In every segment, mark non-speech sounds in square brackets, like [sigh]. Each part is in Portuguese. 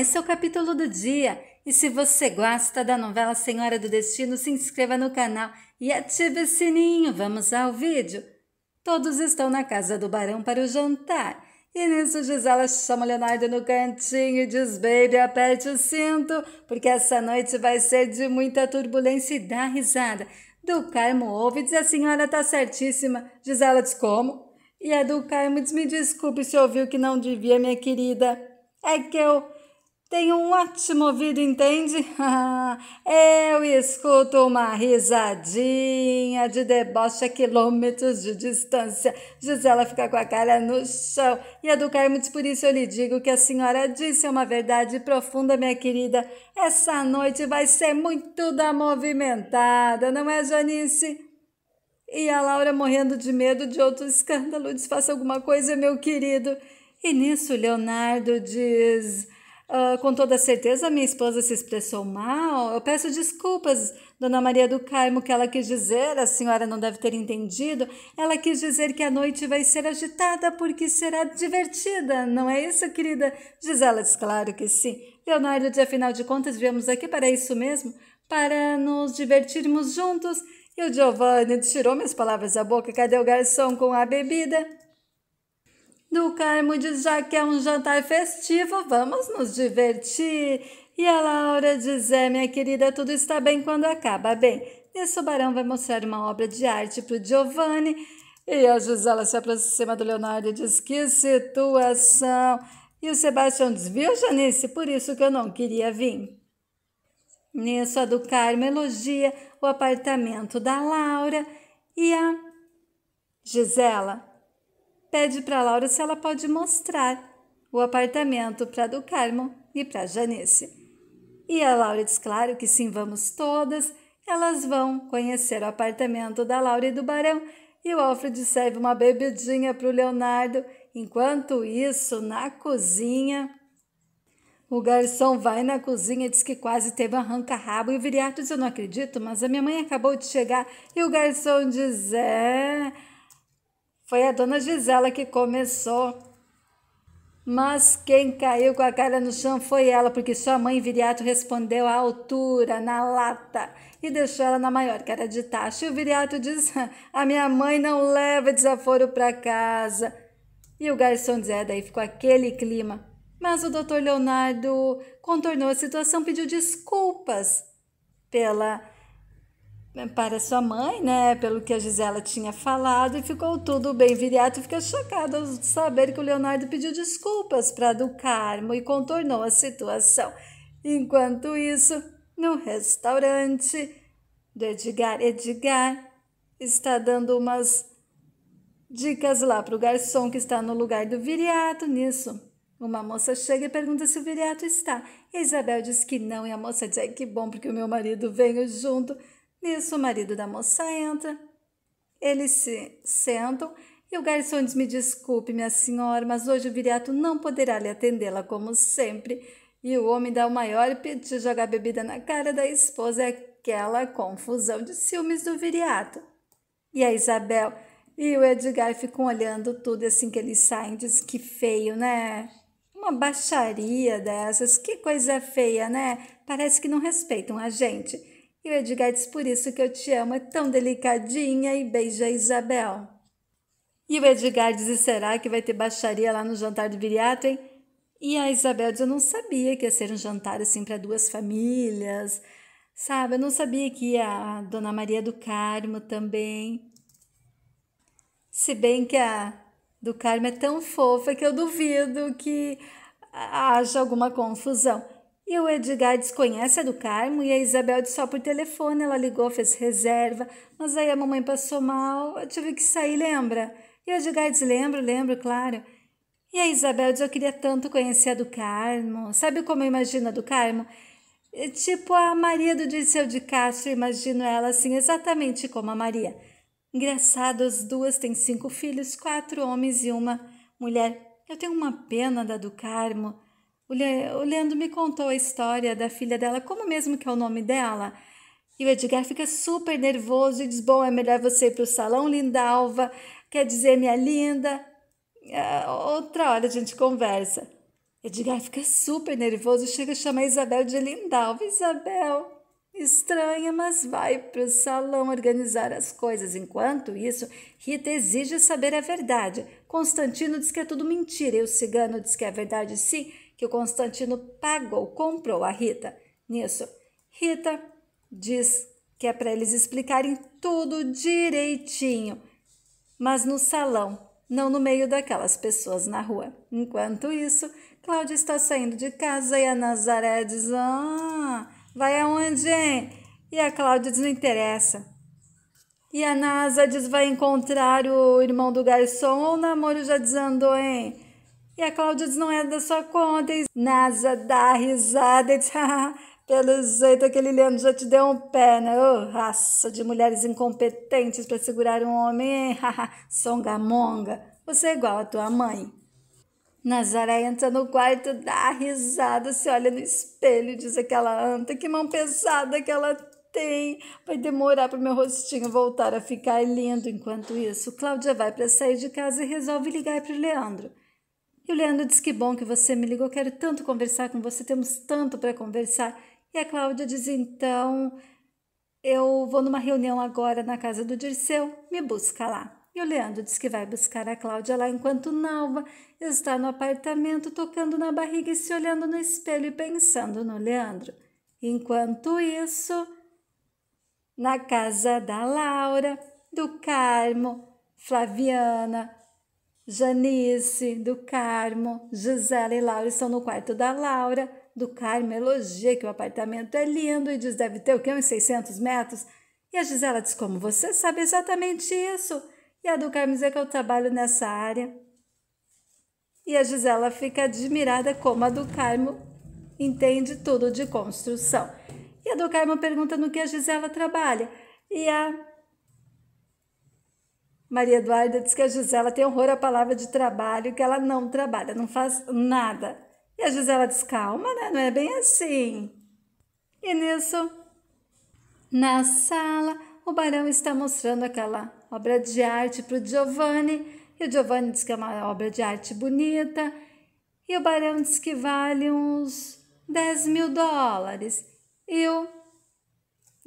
esse é o capítulo do dia. E se você gosta da novela Senhora do Destino, se inscreva no canal e ative o sininho. Vamos ao vídeo. Todos estão na casa do barão para o jantar. E nisso Gisela chama Leonardo no cantinho e diz: Baby, aperte o cinto, porque essa noite vai ser de muita turbulência e dá risada. Do Carmo ouve e diz: A senhora tá certíssima. Gisela diz: Como? E a do Carmo diz: Me desculpe se ouviu que não devia, minha querida. É que eu tem um ótimo ouvido, entende? [laughs] Eu escuto uma risadinha de deboche a quilômetros de distância. Gisela fica com a cara no chão. E a do diz, por isso eu lhe digo que a senhora disse uma verdade profunda, minha querida. Essa noite vai ser muito da movimentada, não é, Janice? E a Laura morrendo de medo de outro escândalo. Desfaça alguma coisa, meu querido. E nisso, Leonardo diz. Uh, com toda certeza, minha esposa se expressou mal. Eu peço desculpas, Dona Maria do Carmo, que ela quis dizer, a senhora não deve ter entendido. Ela quis dizer que a noite vai ser agitada porque será divertida, não é isso, querida? Diz ela, diz claro que sim. Leonardo, de afinal de contas, viemos aqui para isso mesmo, para nos divertirmos juntos. E o Giovanni tirou minhas palavras da boca. Cadê o garçom com a bebida? Do Carmo diz já que é um jantar festivo, vamos nos divertir. E a Laura diz: é, minha querida, tudo está bem quando acaba. Bem, E o Barão vai mostrar uma obra de arte para o Giovanni. E a Gisela se aproxima do Leonardo e diz: que situação. E o Sebastião diz: viu, Janice, por isso que eu não queria vir. Nisso, a do Carmo elogia o apartamento da Laura e a Gisela pede para Laura se ela pode mostrar o apartamento para do Carmo e para Janice. E a Laura diz claro que sim, vamos todas. Elas vão conhecer o apartamento da Laura e do Barão e o Alfred serve uma bebidinha para o Leonardo. Enquanto isso, na cozinha, o garçom vai na cozinha e diz que quase teve um arranca-rabo. E o Viriato diz: Eu não acredito, mas a minha mãe acabou de chegar. E o garçom diz: É. Foi a dona Gisela que começou. Mas quem caiu com a cara no chão foi ela, porque sua mãe Viriato respondeu à altura, na lata, e deixou ela na maior que era de taxa. E o Viriato diz: A minha mãe não leva desaforo para casa. E o garçom diz: É, daí ficou aquele clima. Mas o doutor Leonardo contornou a situação, pediu desculpas pela né, para sua mãe, né, pelo que a Gisela tinha falado, e ficou tudo bem. Viriato fica chocado ao saber que o Leonardo pediu desculpas para do Carmo e contornou a situação. Enquanto isso, no restaurante do Edgar, Edgar está dando umas dicas lá para o garçom que está no lugar do Viriato nisso. Uma moça chega e pergunta se o Viriato está. E a Isabel diz que não, e a moça diz: que bom, porque o meu marido veio junto. Nisso, o marido da moça entra. Eles se sentam e o garçom diz: Me desculpe, minha senhora, mas hoje o viriato não poderá lhe atendê-la como sempre. E o homem dá o maior pedido de jogar bebida na cara da esposa, é aquela confusão de ciúmes do viriato. E a Isabel e o Edgar ficam olhando tudo assim que eles saem, diz que feio, né? Uma baixaria dessas, que coisa feia, né? Parece que não respeitam a gente. E o diz por isso que eu te amo, é tão delicadinha e beija Isabel. E o Edgar diz, será que vai ter baixaria lá no jantar do viriato, hein? E a Isabel diz, eu não sabia que ia ser um jantar assim para duas famílias, sabe? Eu não sabia que ia a Dona Maria do Carmo também. Se bem que a do Carmo é tão fofa que eu duvido que haja alguma confusão. E o Edgar desconhece a do Carmo e a Isabel de só por telefone. Ela ligou, fez reserva, mas aí a mamãe passou mal, eu tive que sair, lembra? E o Edgar diz: lembro, lembro, claro. E a Isabel diz: eu queria tanto conhecer a do Carmo. Sabe como eu imagino a do Carmo? É tipo a Maria do Dirceu de Castro, eu imagino ela assim, exatamente como a Maria. Engraçado, as duas têm cinco filhos, quatro homens e uma mulher. Eu tenho uma pena da do Carmo o, Le... o Leandro me contou a história da filha dela, como mesmo que é o nome dela? E o Edgar fica super nervoso e diz: Bom, é melhor você ir para o salão, linda alva. Quer dizer, minha linda. É, outra hora a gente conversa. Edgar fica super nervoso, chega a chamar Isabel de Lindalva. Isabel, estranha, mas vai para o salão organizar as coisas. Enquanto isso, Rita exige saber a verdade. Constantino diz que é tudo mentira e o cigano diz que é verdade sim que o Constantino pagou, comprou a Rita. Nisso, Rita diz que é para eles explicarem tudo direitinho, mas no salão, não no meio daquelas pessoas na rua. Enquanto isso, Cláudia está saindo de casa e a Nazaré diz: Ah, vai aonde, hein? E a Cláudia diz: Não interessa. E a NASA diz: Vai encontrar o irmão do garçom ou o namoro já desandou, hein? E a Cláudia diz: não é da sua conta. E NASA dá risada [laughs] e diz: pelo jeito aquele Leandro já te deu um pé, né? Ô, oh, raça de mulheres incompetentes para segurar um homem, hein? Songamonga, você é igual à tua mãe. Nazaré entra no quarto, dá risada, se olha no espelho e diz aquela anta, que mão pesada que ela tem. Vai demorar para o meu rostinho voltar a ficar lindo. Enquanto isso, Cláudia vai para sair de casa e resolve ligar para o Leandro. E o Leandro diz: Que bom que você me ligou, quero tanto conversar com você, temos tanto para conversar. E a Cláudia diz: Então, eu vou numa reunião agora na casa do Dirceu, me busca lá. E o Leandro diz que vai buscar a Cláudia lá enquanto Nalva está no apartamento, tocando na barriga e se olhando no espelho e pensando no Leandro. Enquanto isso, na casa da Laura, do Carmo, Flaviana, Janice, do Carmo, Gisela e Laura estão no quarto da Laura. Do Carmo elogia que o apartamento é lindo e diz deve ter o que, uns 600 metros? E a Gisela diz, como você sabe exatamente isso? E a do Carmo diz é que eu trabalho nessa área. E a Gisela fica admirada como a do Carmo entende tudo de construção. E a do Carmo pergunta no que a Gisela trabalha. E a Maria Eduarda diz que a Gisela tem horror à palavra de trabalho, que ela não trabalha, não faz nada. E a Gisela diz: calma, né? Não é bem assim. E nisso, na sala, o barão está mostrando aquela obra de arte para o Giovanni. E o Giovanni diz que é uma obra de arte bonita. E o barão diz que vale uns 10 mil dólares. E o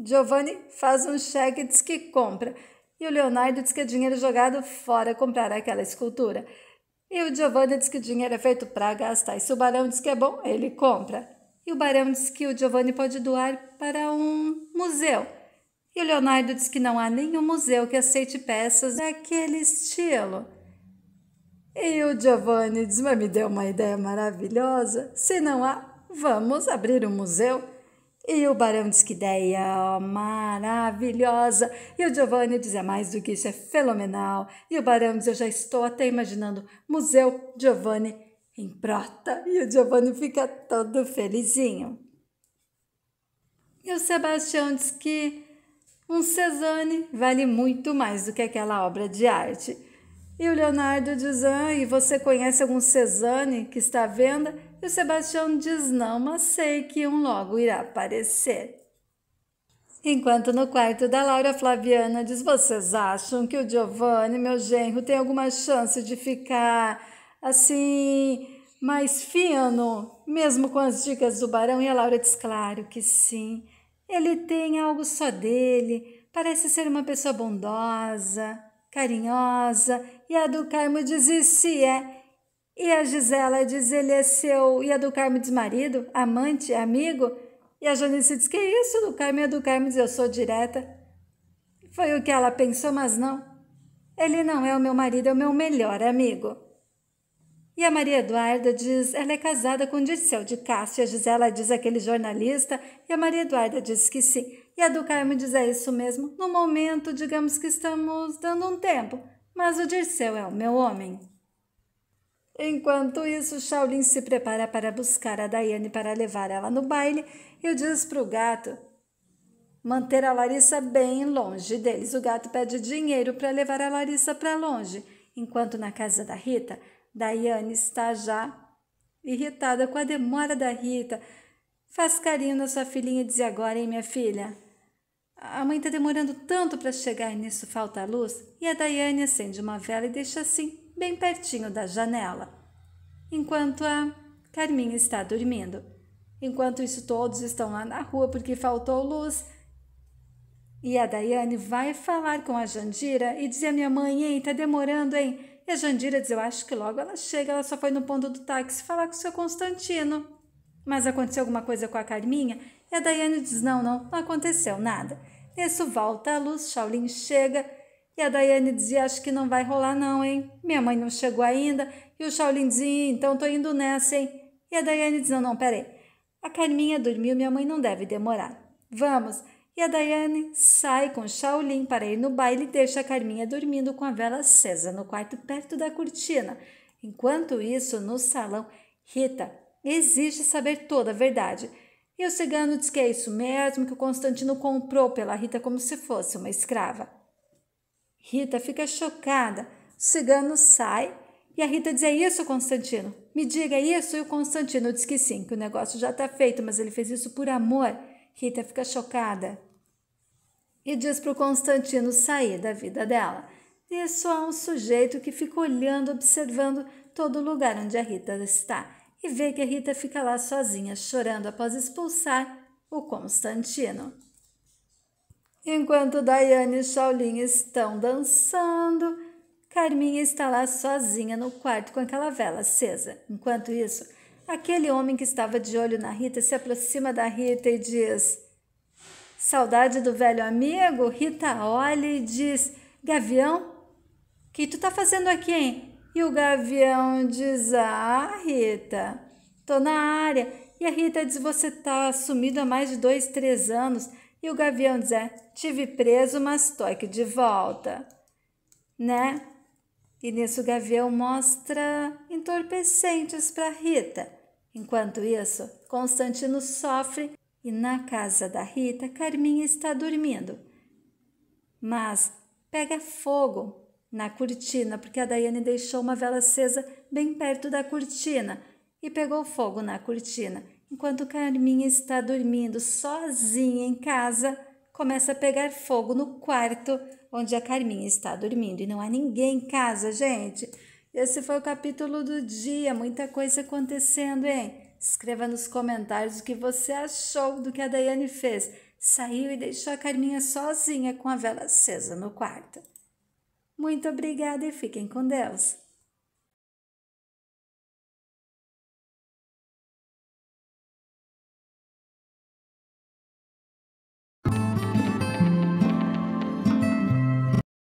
Giovanni faz um cheque e diz que compra. E o Leonardo diz que é dinheiro jogado fora comprar aquela escultura. E o Giovanni diz que dinheiro é feito para gastar. E se o barão diz que é bom, ele compra. E o barão diz que o Giovanni pode doar para um museu. E o Leonardo diz que não há nenhum museu que aceite peças daquele estilo. E o Giovanni diz: Mas me deu uma ideia maravilhosa. Se não há, vamos abrir um museu. E o Barão diz que ideia oh, maravilhosa. E o Giovanni diz é mais do que isso, é fenomenal. E o Barão diz eu já estou até imaginando Museu Giovanni em Prota. E o Giovanni fica todo felizinho. E o Sebastião diz que um Cezanne vale muito mais do que aquela obra de arte. E o Leonardo diz: ah, e você conhece algum Cezanne que está à venda? E o Sebastião diz não, mas sei que um logo irá aparecer. Enquanto no quarto da Laura Flaviana diz: Vocês acham que o Giovanni, meu genro, tem alguma chance de ficar assim, mais fino, mesmo com as dicas do barão? E a Laura diz: Claro que sim. Ele tem algo só dele, parece ser uma pessoa bondosa, carinhosa. E a do Carmo diz: E se é? E a Gisela diz: ele é seu. E a do Carmo diz: marido, amante, amigo. E a Janice diz: que isso do Carmo? E a do Carmo diz: eu sou direta. Foi o que ela pensou, mas não. Ele não é o meu marido, é o meu melhor amigo. E a Maria Eduarda diz: ela é casada com o Dirceu de Castro. E a Gisela diz: aquele jornalista. E a Maria Eduarda diz que sim. E a do Carmo diz: é isso mesmo. No momento, digamos que estamos dando um tempo, mas o Dirceu é o meu homem. Enquanto isso, Shaolin se prepara para buscar a Daiane para levar ela no baile e diz para o gato manter a Larissa bem longe deles. O gato pede dinheiro para levar a Larissa para longe, enquanto na casa da Rita, Daiane está já irritada com a demora da Rita. Faz carinho na sua filhinha e diz agora, hein, minha filha? A mãe está demorando tanto para chegar e nisso falta a luz. E a Daiane acende uma vela e deixa assim bem pertinho da janela. Enquanto a Carminha está dormindo. Enquanto isso, todos estão lá na rua porque faltou luz. E a Daiane vai falar com a Jandira e dizer à minha mãe, hein, tá demorando, hein? E a Jandira diz, eu acho que logo ela chega, ela só foi no ponto do táxi falar com o seu Constantino. Mas aconteceu alguma coisa com a Carminha? E a Daiane diz, não, não, não aconteceu nada. Isso volta a luz, Shaolin chega e a Daiane dizia: Acho que não vai rolar, não, hein? Minha mãe não chegou ainda. E o Shaolin dizia: Então tô indo nessa, hein? E a Daiane dizia: Não, não, peraí. A Carminha dormiu, minha mãe não deve demorar. Vamos! E a Daiane sai com Shaolin para ir no baile e deixa a Carminha dormindo com a vela acesa no quarto perto da cortina. Enquanto isso, no salão, Rita exige saber toda a verdade. E o cigano diz que é isso mesmo que o Constantino comprou pela Rita como se fosse uma escrava. Rita fica chocada. O cigano sai e a Rita diz: É isso, Constantino? Me diga é isso. E o Constantino diz que sim, que o negócio já está feito, mas ele fez isso por amor. Rita fica chocada e diz para o Constantino sair da vida dela. E só um sujeito que fica olhando, observando todo lugar onde a Rita está e vê que a Rita fica lá sozinha, chorando após expulsar o Constantino. Enquanto Daiane e Shaolin estão dançando, Carminha está lá sozinha no quarto com aquela vela acesa. Enquanto isso, aquele homem que estava de olho na Rita se aproxima da Rita e diz: Saudade do velho amigo? Rita olha e diz: Gavião, o que tu tá fazendo aqui, hein? E o gavião diz: Ah, Rita, tô na área. E a Rita diz: Você tá sumido há mais de dois, três anos. E o gavião diz: é, tive preso, mas tô aqui de volta, né? E nisso o gavião mostra entorpecentes para Rita. Enquanto isso, Constantino sofre e na casa da Rita, Carminha está dormindo. Mas pega fogo na cortina, porque a Daiane deixou uma vela acesa bem perto da cortina e pegou fogo na cortina enquanto Carminha está dormindo sozinha em casa, começa a pegar fogo no quarto onde a Carminha está dormindo. E não há ninguém em casa, gente. Esse foi o capítulo do dia, muita coisa acontecendo, hein? Escreva nos comentários o que você achou do que a Daiane fez. Saiu e deixou a Carminha sozinha com a vela acesa no quarto. Muito obrigada e fiquem com Deus.